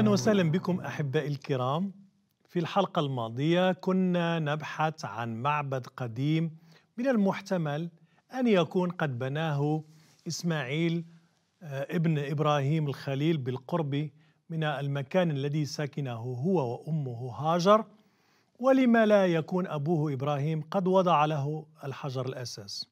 اهلا وسهلا بكم احبائي الكرام في الحلقه الماضيه كنا نبحث عن معبد قديم من المحتمل ان يكون قد بناه اسماعيل آه، ابن ابراهيم الخليل بالقرب من المكان الذي سكنه هو وامه هاجر ولما لا يكون ابوه ابراهيم قد وضع له الحجر الاساس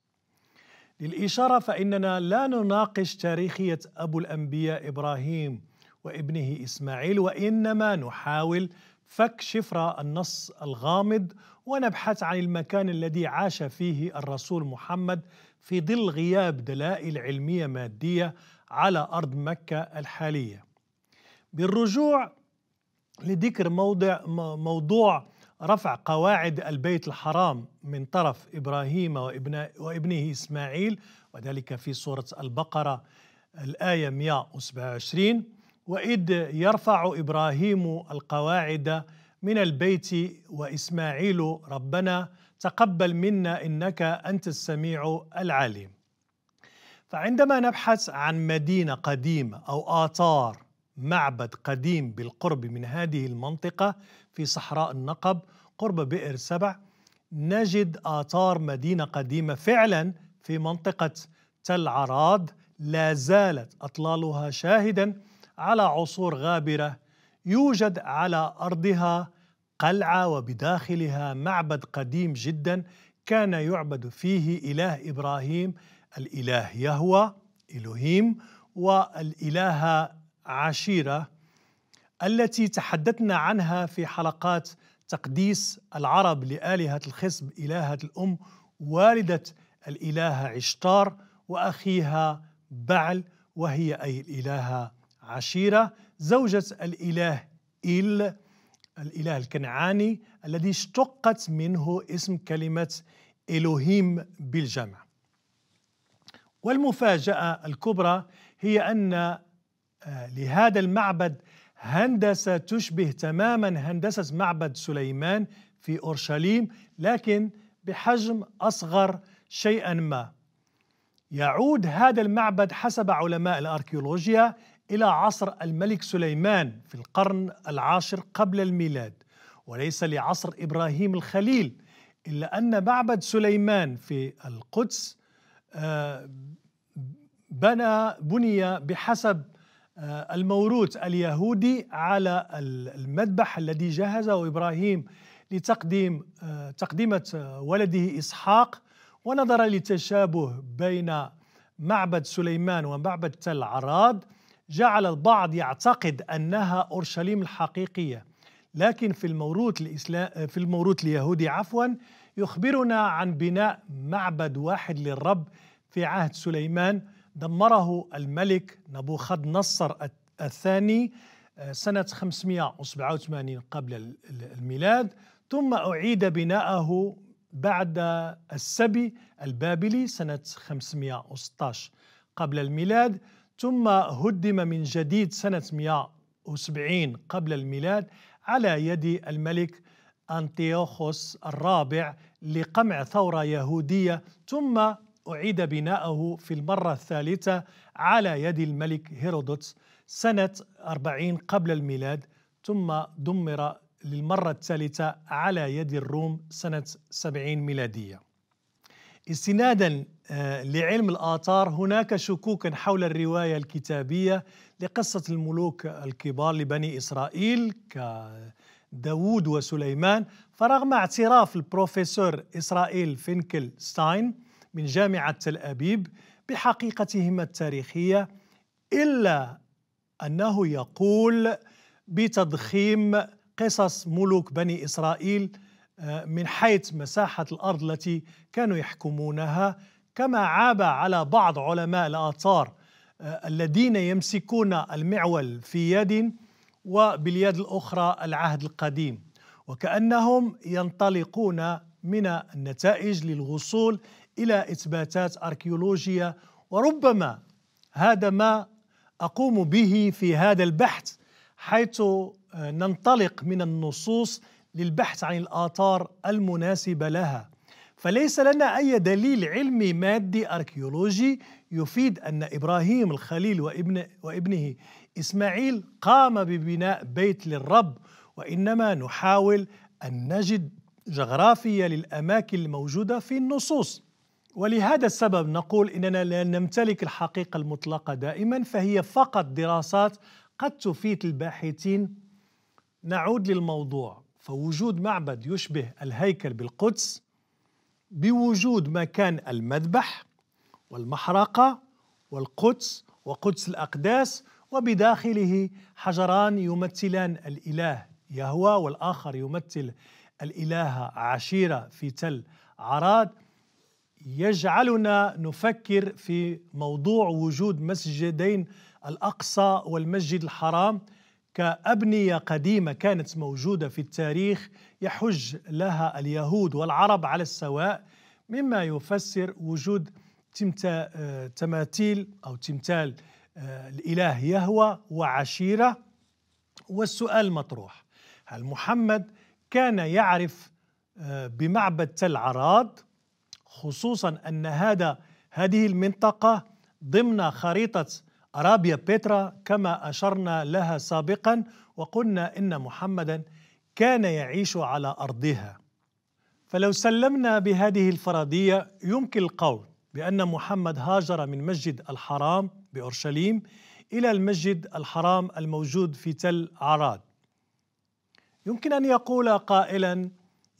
للاشاره فاننا لا نناقش تاريخيه ابو الانبياء ابراهيم وابنه إسماعيل وإنما نحاول فك شفرة النص الغامض ونبحث عن المكان الذي عاش فيه الرسول محمد في ظل غياب دلائل علمية مادية على أرض مكة الحالية بالرجوع لذكر موضع موضوع رفع قواعد البيت الحرام من طرف إبراهيم وابنه إسماعيل وذلك في سورة البقرة الآية 127 واذ يرفع ابراهيم القواعد من البيت واسماعيل ربنا تقبل منا انك انت السميع العليم فعندما نبحث عن مدينه قديمه او اثار معبد قديم بالقرب من هذه المنطقه في صحراء النقب قرب بئر سبع نجد اثار مدينه قديمه فعلا في منطقه تل عراض لا زالت اطلالها شاهدا على عصور غابره يوجد على ارضها قلعه وبداخلها معبد قديم جدا كان يعبد فيه اله ابراهيم الاله يهوى الهيم والإلهة عشيرة التي تحدثنا عنها في حلقات تقديس العرب لآلهة الخصب إلهة الأم والدة الإلهة عشتار وأخيها بعل وهي أي الإلهة عشيرة زوجة الإله إل الإله الكنعاني الذي اشتقت منه اسم كلمة إلهيم بالجمع والمفاجأة الكبرى هي أن آه، لهذا المعبد هندسة تشبه تماما هندسة معبد سليمان في أورشليم لكن بحجم أصغر شيئا ما يعود هذا المعبد حسب علماء الأركيولوجيا إلى عصر الملك سليمان في القرن العاشر قبل الميلاد وليس لعصر إبراهيم الخليل إلا أن معبد سليمان في القدس آه، بنى بني بحسب آه، الموروث اليهودي على المذبح الذي جهزه إبراهيم لتقديم آه، تقديمة ولده إسحاق ونظرا لتشابه بين معبد سليمان ومعبد تل عراد جعل البعض يعتقد أنها أورشليم الحقيقية لكن في الموروث الإسلام في الموروث اليهودي عفوا يخبرنا عن بناء معبد واحد للرب في عهد سليمان دمره الملك نبوخذ نصر الثاني آه، سنة 587 قبل الميلاد ثم أعيد بناءه بعد السبي البابلي سنة 516 قبل الميلاد ثم هدم من جديد سنة 170 قبل الميلاد على يد الملك أنتيوخوس الرابع لقمع ثورة يهودية ثم أعيد بناؤه في المرة الثالثة على يد الملك هيرودوتس سنة 40 قبل الميلاد ثم دمر للمرة الثالثة على يد الروم سنة 70 ميلادية استنادا آه، لعلم الآثار هناك شكوك حول الرواية الكتابية لقصة الملوك الكبار لبني إسرائيل كداود وسليمان فرغم اعتراف البروفيسور إسرائيل فينكل ستاين من جامعة تل أبيب بحقيقتهما التاريخية إلا أنه يقول بتضخيم قصص ملوك بني إسرائيل آه، من حيث مساحة الأرض التي كانوا يحكمونها كما عاب على بعض علماء الآثار آه، الذين يمسكون المعول في يد وباليد الأخرى العهد القديم وكأنهم ينطلقون من النتائج للوصول إلى إثباتات أركيولوجية وربما هذا ما أقوم به في هذا البحث حيث آه، ننطلق من النصوص للبحث عن الآثار المناسبة لها فليس لنا أي دليل علمي مادي أركيولوجي يفيد أن إبراهيم الخليل وابن وابنه إسماعيل قام ببناء بيت للرب وإنما نحاول أن نجد جغرافية للأماكن الموجودة في النصوص ولهذا السبب نقول إننا لا نمتلك الحقيقة المطلقة دائما فهي فقط دراسات قد تفيد الباحثين نعود للموضوع فوجود معبد يشبه الهيكل بالقدس بوجود مكان المذبح والمحرقة والقدس وقدس الأقداس وبداخله حجران يمثلان الإله يهوى والآخر يمثل الإله عشيرة في تل عراد يجعلنا نفكر في موضوع وجود مسجدين الأقصى والمسجد الحرام كأبنية قديمة كانت موجودة في التاريخ يحج لها اليهود والعرب على السواء مما يفسر وجود آه، تماثيل أو تمثال آه، الإله يهوى وعشيرة والسؤال المطروح هل محمد كان يعرف آه، بمعبد تل عراد خصوصا أن هذا هذه المنطقة ضمن خريطة أرابيا بيترا كما أشرنا لها سابقا وقلنا إن محمدا كان يعيش على أرضها فلو سلمنا بهذه الفرضية يمكن القول بأن محمد هاجر من مسجد الحرام بأورشليم إلى المسجد الحرام الموجود في تل عراد يمكن أن يقول قائلا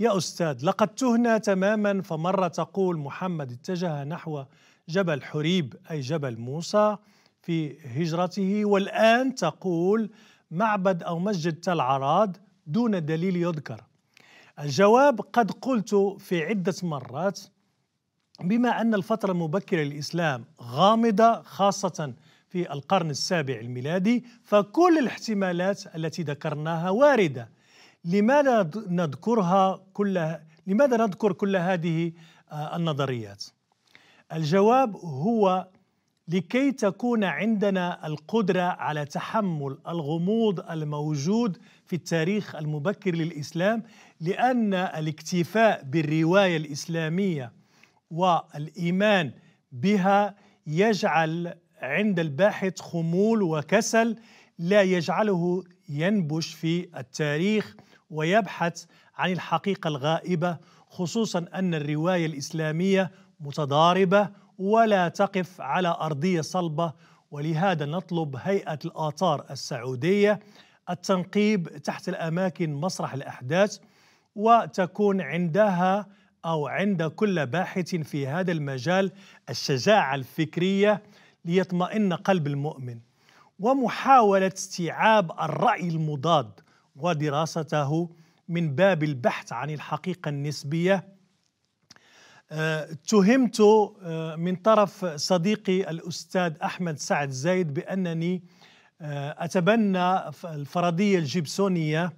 يا أستاذ لقد تهنا تماما فمرة تقول محمد اتجه نحو جبل حريب أي جبل موسى في هجرته والآن تقول معبد أو مسجد تل عراد دون دليل يذكر الجواب قد قلت في عدة مرات بما أن الفترة المبكرة للإسلام غامضة خاصة في القرن السابع الميلادي فكل الاحتمالات التي ذكرناها واردة لماذا نذكرها كلها لماذا نذكر كل هذه آه، النظريات الجواب هو لكي تكون عندنا القدره على تحمل الغموض الموجود في التاريخ المبكر للاسلام لان الاكتفاء بالروايه الاسلاميه والايمان بها يجعل عند الباحث خمول وكسل لا يجعله ينبش في التاريخ ويبحث عن الحقيقه الغائبه خصوصا ان الروايه الاسلاميه متضاربه ولا تقف على ارضيه صلبه ولهذا نطلب هيئه الاثار السعوديه التنقيب تحت الاماكن مسرح الاحداث وتكون عندها او عند كل باحث في هذا المجال الشجاعه الفكريه ليطمئن قلب المؤمن ومحاوله استيعاب الراي المضاد ودراسته من باب البحث عن الحقيقه النسبيه اتهمت آه، من طرف صديقي الأستاذ أحمد سعد زايد بأنني آه، أتبنى الفرضية الجيبسونية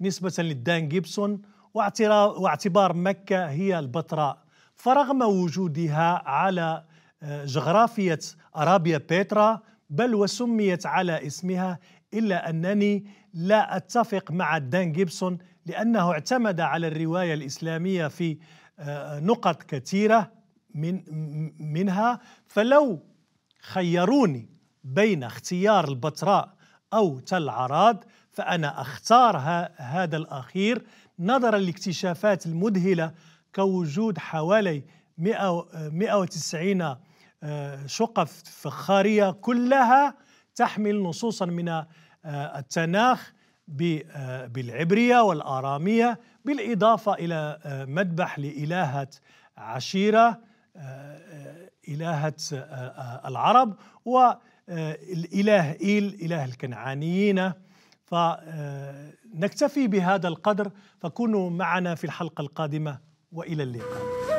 نسبة للدان جيبسون واعتبار مكة هي البتراء فرغم وجودها على آه، جغرافية أرابيا بيترا بل وسميت على اسمها إلا أنني لا أتفق مع دان جيبسون لأنه اعتمد على الرواية الإسلامية في آه، نقط كثيرة من منها فلو خيروني بين اختيار البتراء أو تل عراد فأنا أختار هذا الأخير نظرا لاكتشافات المذهلة كوجود حوالي 190 آه، شقف فخارية كلها تحمل نصوصا من آه، التناخ آه، بالعبرية والآرامية بالإضافة إلى آه، مذبح لإلهة عشيرة آه، إلهة العرب والإله إيل إله الكنعانيين فنكتفي بهذا القدر فكونوا معنا في الحلقة القادمة وإلى اللقاء